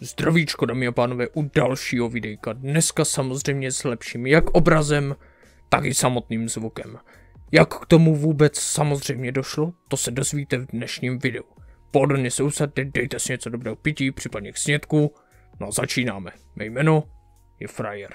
Zdravíčko, dámy a pánové, u dalšího videjka. Dneska samozřejmě s lepším jak obrazem, tak i samotným zvukem. Jak k tomu vůbec samozřejmě došlo, to se dozvíte v dnešním videu. Pohodlně se usadte, dejte si něco dobrého pití, případně k snědku. No a začínáme. Mé jméno je Fryer.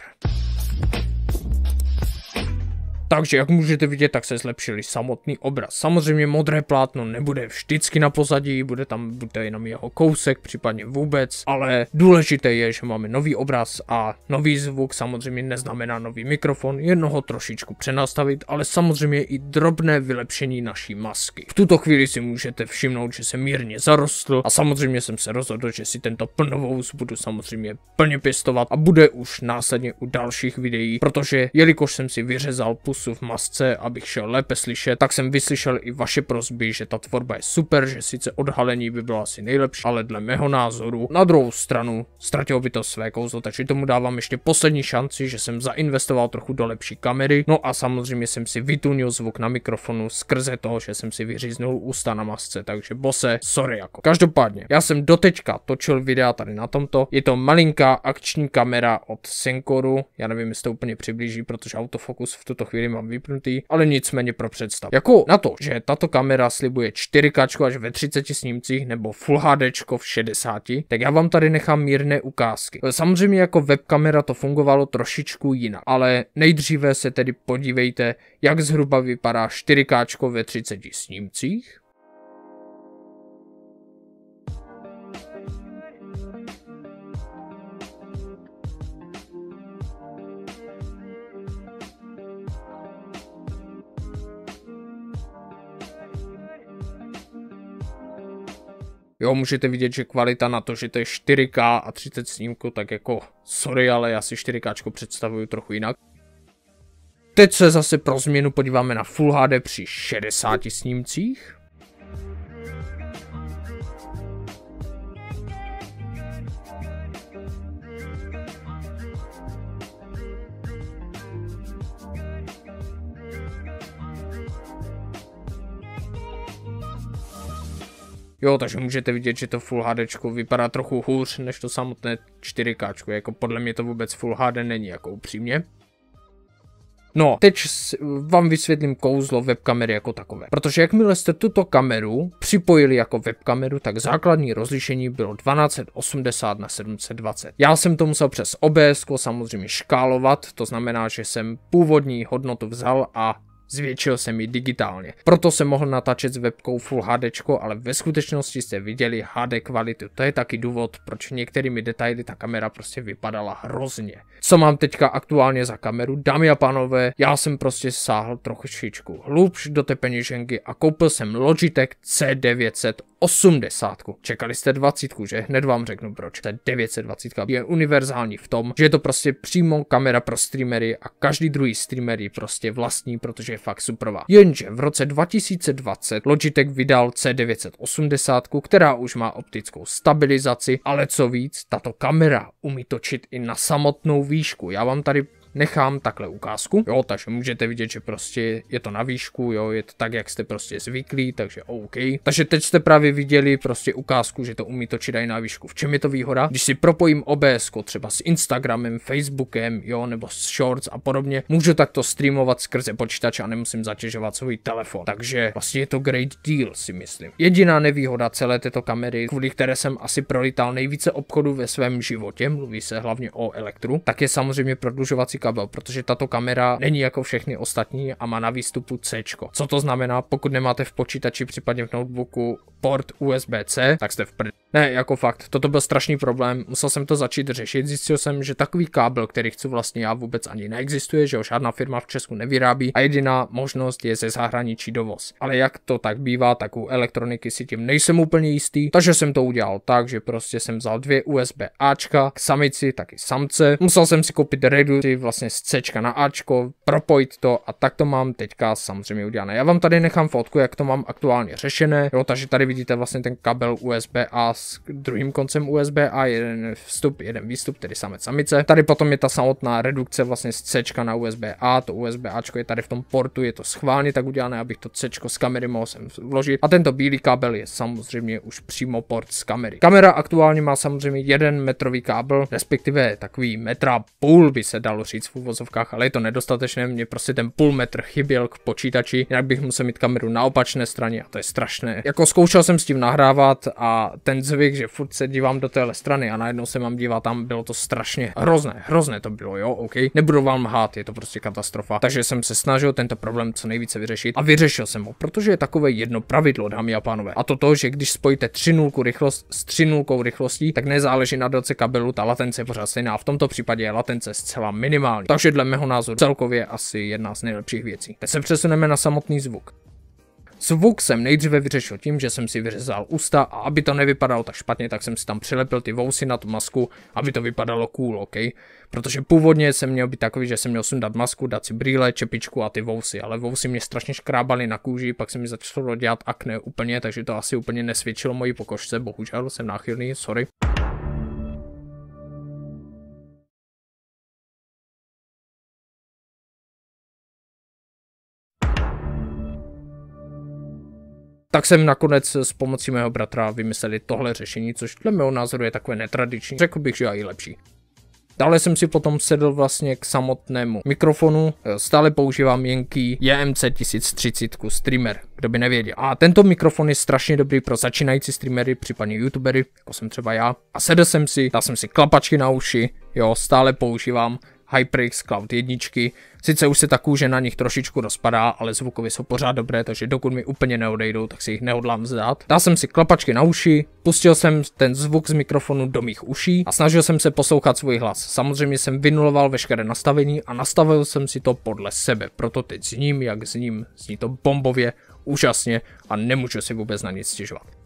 Takže jak můžete vidět, tak se zlepšili samotný obraz. Samozřejmě modré plátno nebude vždycky na pozadí, bude tam bude jenom jeho kousek, případně vůbec, ale důležité je, že máme nový obraz a nový zvuk samozřejmě neznamená nový mikrofon, jednoho trošičku přenastavit, ale samozřejmě i drobné vylepšení naší masky. V tuto chvíli si můžete všimnout, že se mírně zarostl a samozřejmě jsem se rozhodl, že si tento plnovou budu samozřejmě plně pěstovat a bude už následně u dalších videí, protože jelikož jsem si vyřezal pus pusu v masce, abych šel lépe slyšet, tak jsem vyslyšel i vaše prozby, že ta tvorba je super, že sice odhalení by bylo asi nejlepší, ale dle mého názoru na druhou stranu ztratilo by to své kouzlo, takže tomu dávám ještě poslední šanci, že jsem zainvestoval trochu do lepší kamery, no a samozřejmě jsem si vytunil zvuk na mikrofonu skrze to, že jsem si vyříznul ústa na masce, takže bose, sorry jako. Každopádně, já jsem doteďka točil videa tady na tomto, je to malinká akční kamera od Senkoru, já nevím, jestli to úplně přiblíží, protože autofokus v tuto chvíli mám vypnutý, ale nicméně pro představu. Jako na to, že tato kamera slibuje 4K až ve 30 snímcích nebo Full HD v 60, tak já vám tady nechám mírné ukázky. Samozřejmě jako webkamera to fungovalo trošičku jinak, ale nejdříve se tedy podívejte, jak zhruba vypadá 4K ve 30 snímcích. Jo, můžete vidět, že kvalita na to, že to je 4K a 30 snímků, tak jako sorry, ale já si 4K představuju trochu jinak. Teď se zase pro změnu podíváme na Full HD při 60 snímcích. Jo, takže můžete vidět, že to Full HD vypadá trochu hůř než to samotné 4K. Jako podle mě to vůbec Full HD není, jako upřímně. No, teď vám vysvětlím kouzlo webkamery jako takové. Protože jakmile jste tuto kameru připojili jako webkameru, tak základní rozlišení bylo 1280 na 720. Já jsem to musel přes OBS samozřejmě škálovat, to znamená, že jsem původní hodnotu vzal a Zvětšil jsem ji digitálně. Proto jsem mohl natáčet s webkou Full HD, ale ve skutečnosti jste viděli HD kvalitu. To je taky důvod, proč některými detaily ta kamera prostě vypadala hrozně. Co mám teďka aktuálně za kameru? Dámy a pánové, já jsem prostě sáhl trošičku hlubš do té peněženky a koupil jsem Logitech C900 80. Čekali jste 20, že? Hned vám řeknu proč. Ta 920 je univerzální v tom, že je to prostě přímo kamera pro streamery a každý druhý streamer ji prostě vlastní, protože je fakt suprová. Jenže v roce 2020 Logitech vydal C980, která už má optickou stabilizaci, ale co víc, tato kamera umí točit i na samotnou výšku. Já vám tady nechám takhle ukázku, jo, takže můžete vidět, že prostě je to na výšku, jo, je to tak, jak jste prostě zvyklí, takže OK. Takže teď jste právě viděli prostě ukázku, že to umí točit i na výšku. V čem je to výhoda? Když si propojím OBS třeba s Instagramem, Facebookem, jo, nebo s Shorts a podobně, můžu takto streamovat skrze počítač a nemusím zatěžovat svůj telefon. Takže vlastně je to great deal, si myslím. Jediná nevýhoda celé této kamery, kvůli které jsem asi prolítal nejvíce obchodu ve svém životě, mluví se hlavně o elektru, tak je samozřejmě prodlužovací kabel, protože tato kamera není jako všechny ostatní a má na výstupu C. Co to znamená, pokud nemáte v počítači, případně v notebooku port USB-C, tak jste v prd. Ne, jako fakt, toto byl strašný problém, musel jsem to začít řešit, zjistil jsem, že takový kábel, který chci vlastně já vůbec ani neexistuje, že ho žádná firma v Česku nevyrábí a jediná možnost je ze zahraničí dovoz. Ale jak to tak bývá, tak u elektroniky si tím nejsem úplně jistý, takže jsem to udělal tak, že prostě jsem vzal dvě USB Ačka, k samici, taky samce, musel jsem si koupit redukci vlastně vlastně z C na Ačko, propojit to a tak to mám teďka samozřejmě udělané. Já vám tady nechám fotku, jak to mám aktuálně řešené, jo, takže tady vidíte vlastně ten kabel USB-A s druhým koncem USB-A, jeden vstup, jeden výstup, tedy samec samice. Tady potom je ta samotná redukce vlastně z C na USB-A, to USB-Ačko je tady v tom portu, je to schválně tak udělané, abych to C z kamery mohl sem vložit. A tento bílý kabel je samozřejmě už přímo port z kamery. Kamera aktuálně má samozřejmě jeden metrový kábel, respektive takový metra půl by se dalo říct víc v uvozovkách, ale je to nedostatečné, mě prostě ten půl metr chyběl k počítači, jinak bych musel mít kameru na opačné straně a to je strašné. Jako zkoušel jsem s tím nahrávat a ten zvyk, že furt se dívám do téhle strany a najednou se mám dívat tam, bylo to strašně hrozné, hrozné to bylo, jo, OK. Nebudu vám hát, je to prostě katastrofa. Takže jsem se snažil tento problém co nejvíce vyřešit a vyřešil jsem ho, protože je takové jedno pravidlo, dámy a pánové. A to to, že když spojíte 3 rychlost s 3 rychlostí, tak nezáleží na délce kabelu, ta latence je pořád stejná. V tomto případě je latence zcela minimální minimální. Takže dle mého názoru celkově asi jedna z nejlepších věcí. Teď se přesuneme na samotný zvuk. Zvuk jsem nejdříve vyřešil tím, že jsem si vyřezal ústa a aby to nevypadalo tak špatně, tak jsem si tam přilepil ty vousy na tu masku, aby to vypadalo cool, ok? Protože původně jsem měl být takový, že jsem měl sundat masku, dát si brýle, čepičku a ty vousy, ale vousy mě strašně škrábaly na kůži, pak se mi začalo dělat akné úplně, takže to asi úplně nesvědčilo mojí pokožce, bohužel jsem náchylný, sorry. tak jsem nakonec s pomocí mého bratra vymysleli tohle řešení, což dle mého názoru je takové netradiční, řekl bych, že i lepší. Dále jsem si potom sedl vlastně k samotnému mikrofonu, stále používám jenký JMC 1030 streamer, kdo by nevěděl. A tento mikrofon je strašně dobrý pro začínající streamery, případně youtubery, jako jsem třeba já. A sedl jsem si, dal jsem si klapačky na uši, jo, stále používám HyperX Cloud 1. Sice už se ta kůže na nich trošičku rozpadá, ale zvukově jsou pořád dobré, takže dokud mi úplně neodejdou, tak si jich nehodlám vzdát. Dal jsem si klapačky na uši, pustil jsem ten zvuk z mikrofonu do mých uší a snažil jsem se poslouchat svůj hlas. Samozřejmě jsem vynuloval veškeré nastavení a nastavil jsem si to podle sebe, proto teď ním, jak ním, zní to bombově, úžasně a nemůžu si vůbec na nic stěžovat.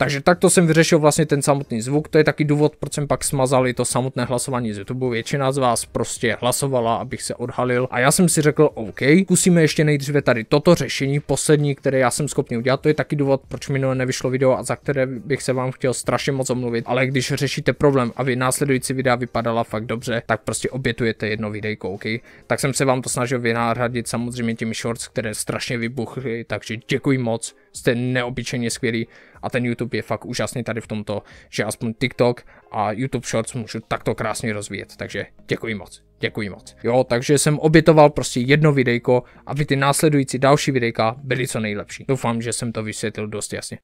Takže takto jsem vyřešil vlastně ten samotný zvuk, to je taky důvod, proč jsem pak smazali to samotné hlasování z YouTube. Většina z vás prostě hlasovala, abych se odhalil a já jsem si řekl, OK, zkusíme ještě nejdříve tady toto řešení, poslední, které já jsem schopný udělat, to je taky důvod, proč minule nevyšlo video a za které bych se vám chtěl strašně moc omluvit, ale když řešíte problém, aby následující videa vypadala fakt dobře, tak prostě obětujete jedno videjko, OK? Tak jsem se vám to snažil vynáhradit samozřejmě těmi shorts, které strašně vybuchly, takže děkuji moc jste neobyčejně skvělí a ten YouTube je fakt úžasný tady v tomto, že aspoň TikTok a YouTube Shorts můžu takto krásně rozvíjet, takže děkuji moc, děkuji moc. Jo, takže jsem obětoval prostě jedno videjko, aby ty následující další videjka byly co nejlepší. Doufám, že jsem to vysvětlil dost jasně.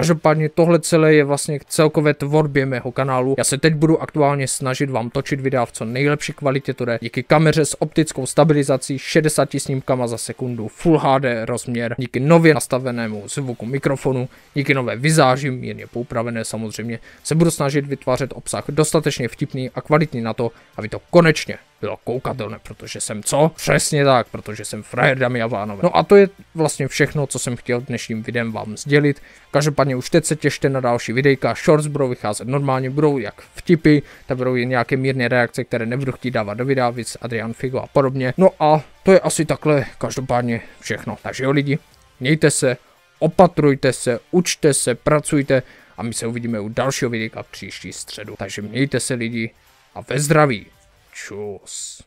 Každopádně tohle celé je vlastně k celkové tvorbě mého kanálu. Já se teď budu aktuálně snažit vám točit videa v co nejlepší kvalitě, to jde díky kameře s optickou stabilizací 60 snímkama za sekundu, Full HD rozměr, díky nově nastavenému zvuku mikrofonu, díky nové vizáži, mírně poupravené samozřejmě, se budu snažit vytvářet obsah dostatečně vtipný a kvalitní na to, aby to konečně bylo koukatelné, protože jsem co? Přesně tak, protože jsem frajer, dámy a pánové. No a to je vlastně všechno, co jsem chtěl dnešním videem vám sdělit. Každopádně už teď se těšte na další videjka, shorts budou vycházet normálně, budou jak vtipy, tam budou jen nějaké mírné reakce, které nebudu chtít dávat do videa, víc Adrian Figo a podobně. No a to je asi takhle každopádně všechno. Takže jo lidi, mějte se, opatrujte se, učte se, pracujte a my se uvidíme u dalšího videa příští středu. Takže mějte se lidi a ve zdraví. chores.